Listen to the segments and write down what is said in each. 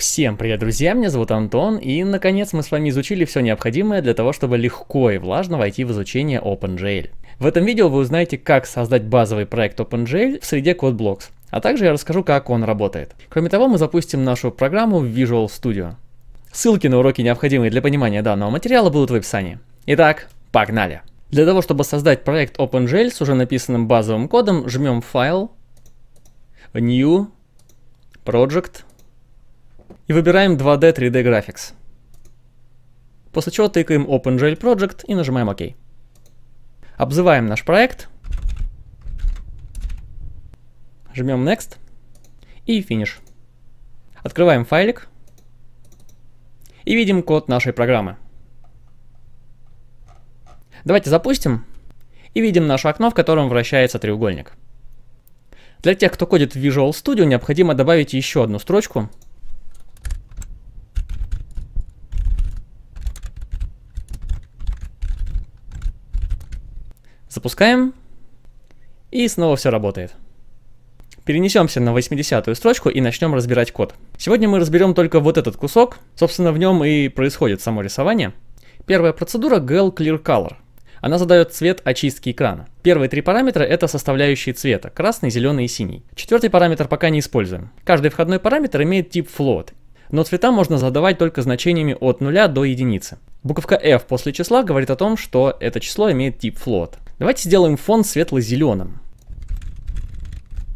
Всем привет, друзья, меня зовут Антон, и наконец мы с вами изучили все необходимое для того, чтобы легко и влажно войти в изучение OpenGL. В этом видео вы узнаете, как создать базовый проект OpenGL в среде CodeBlocks, а также я расскажу, как он работает. Кроме того, мы запустим нашу программу в Visual Studio. Ссылки на уроки, необходимые для понимания данного материала, будут в описании. Итак, погнали! Для того, чтобы создать проект OpenGL с уже написанным базовым кодом, жмем «Файл», «New», «Project», и выбираем 2D 3D Graphics. После чего тыкаем OpenGL Project и нажимаем ОК. Обзываем наш проект. Жмем Next и Finish. Открываем файлик и видим код нашей программы. Давайте запустим и видим наше окно, в котором вращается треугольник. Для тех, кто кодит в Visual Studio, необходимо добавить еще одну строчку – Запускаем. И снова все работает. Перенесемся на 80-ю строчку и начнем разбирать код. Сегодня мы разберем только вот этот кусок. Собственно, в нем и происходит само рисование. Первая процедура GL Clear Color. Она задает цвет очистки экрана. Первые три параметра это составляющие цвета, красный, зеленый и синий. Четвертый параметр пока не используем. Каждый входной параметр имеет тип float, но цвета можно задавать только значениями от 0 до единицы. Буковка F после числа говорит о том, что это число имеет тип float. Давайте сделаем фон светло-зеленым.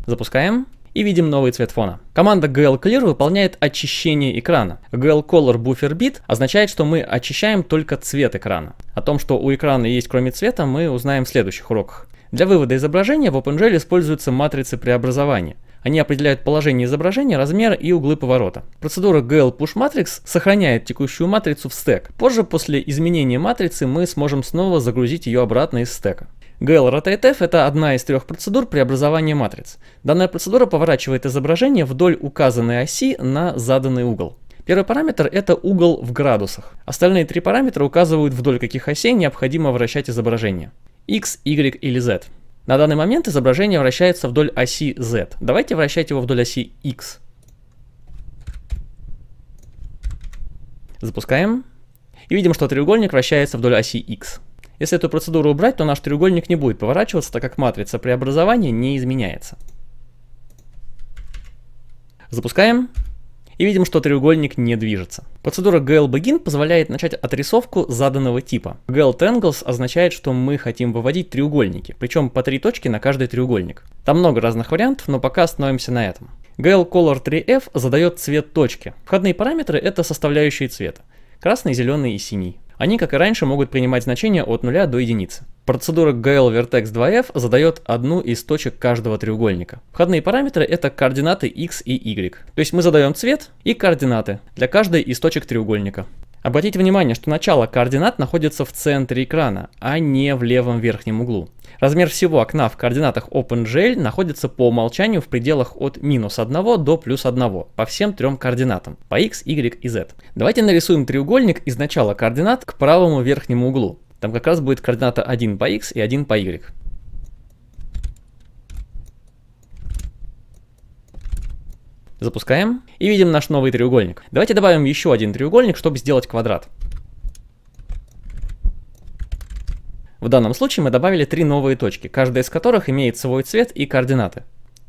Запускаем и видим новый цвет фона. Команда glClear выполняет очищение экрана. glColorBufferBit означает, что мы очищаем только цвет экрана. О том, что у экрана есть кроме цвета, мы узнаем в следующих уроках. Для вывода изображения в OpenGL используются матрицы преобразования. Они определяют положение изображения, размер и углы поворота. Процедура glPushMatrix сохраняет текущую матрицу в стек. Позже, после изменения матрицы, мы сможем снова загрузить ее обратно из стека. ГЛ-РТФ – это одна из трех процедур преобразования матриц. Данная процедура поворачивает изображение вдоль указанной оси на заданный угол. Первый параметр – это угол в градусах. Остальные три параметра указывают, вдоль каких осей необходимо вращать изображение. X, Y или Z. На данный момент изображение вращается вдоль оси Z. Давайте вращать его вдоль оси X. Запускаем. И видим, что треугольник вращается вдоль оси X. Если эту процедуру убрать, то наш треугольник не будет поворачиваться, так как матрица преобразования не изменяется. Запускаем и видим, что треугольник не движется. Процедура glBegin позволяет начать отрисовку заданного типа. GL означает, что мы хотим выводить треугольники, причем по три точки на каждый треугольник. Там много разных вариантов, но пока остановимся на этом. glcolor 3F задает цвет точки. Входные параметры — это составляющие цвета. Красный, зеленый и синий. Они, как и раньше, могут принимать значения от 0 до единицы. Процедура GL Vertex 2F задает одну из точек каждого треугольника. Входные параметры — это координаты x и y. То есть мы задаем цвет и координаты для каждой из точек треугольника. Обратите внимание, что начало координат находится в центре экрана, а не в левом верхнем углу. Размер всего окна в координатах OpenGL находится по умолчанию в пределах от минус 1 до плюс 1 по всем трем координатам по x, y и z. Давайте нарисуем треугольник из начала координат к правому верхнему углу. Там как раз будет координата 1 по x и 1 по y. Запускаем. И видим наш новый треугольник. Давайте добавим еще один треугольник, чтобы сделать квадрат. В данном случае мы добавили три новые точки, каждая из которых имеет свой цвет и координаты.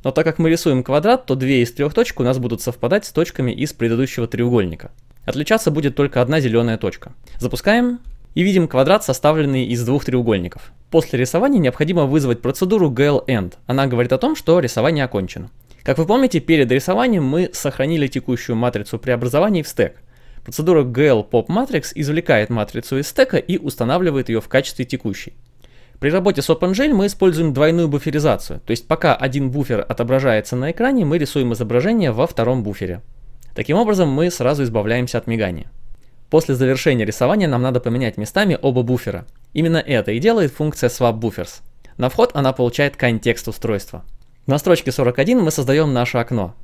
Но так как мы рисуем квадрат, то две из трех точек у нас будут совпадать с точками из предыдущего треугольника. Отличаться будет только одна зеленая точка. Запускаем и видим квадрат, составленный из двух треугольников. После рисования необходимо вызвать процедуру GLEnd. Она говорит о том, что рисование окончено. Как вы помните, перед рисованием мы сохранили текущую матрицу преобразований в стек. Процедура glPopMatrix извлекает матрицу из стека и устанавливает ее в качестве текущей. При работе с OpenGL мы используем двойную буферизацию, то есть пока один буфер отображается на экране, мы рисуем изображение во втором буфере. Таким образом мы сразу избавляемся от мигания. После завершения рисования нам надо поменять местами оба буфера. Именно это и делает функция swapBuffers. На вход она получает контекст устройства. На строчке 41 мы создаем наше окно.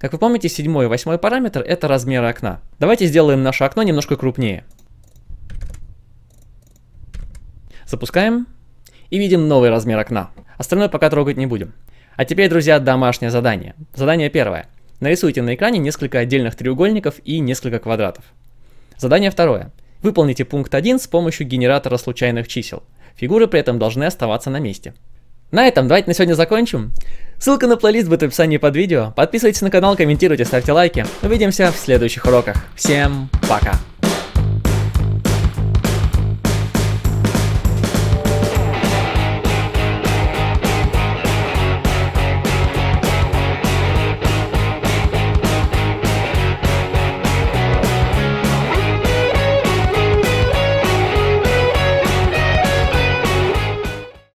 Как вы помните, седьмой и восьмой параметр – это размеры окна. Давайте сделаем наше окно немножко крупнее. Запускаем. И видим новый размер окна. Остальное пока трогать не будем. А теперь, друзья, домашнее задание. Задание первое. Нарисуйте на экране несколько отдельных треугольников и несколько квадратов. Задание второе. Выполните пункт 1 с помощью генератора случайных чисел. Фигуры при этом должны оставаться на месте. На этом давайте на сегодня закончим. Ссылка на плейлист будет в описании под видео. Подписывайтесь на канал, комментируйте, ставьте лайки. Увидимся в следующих уроках. Всем пока!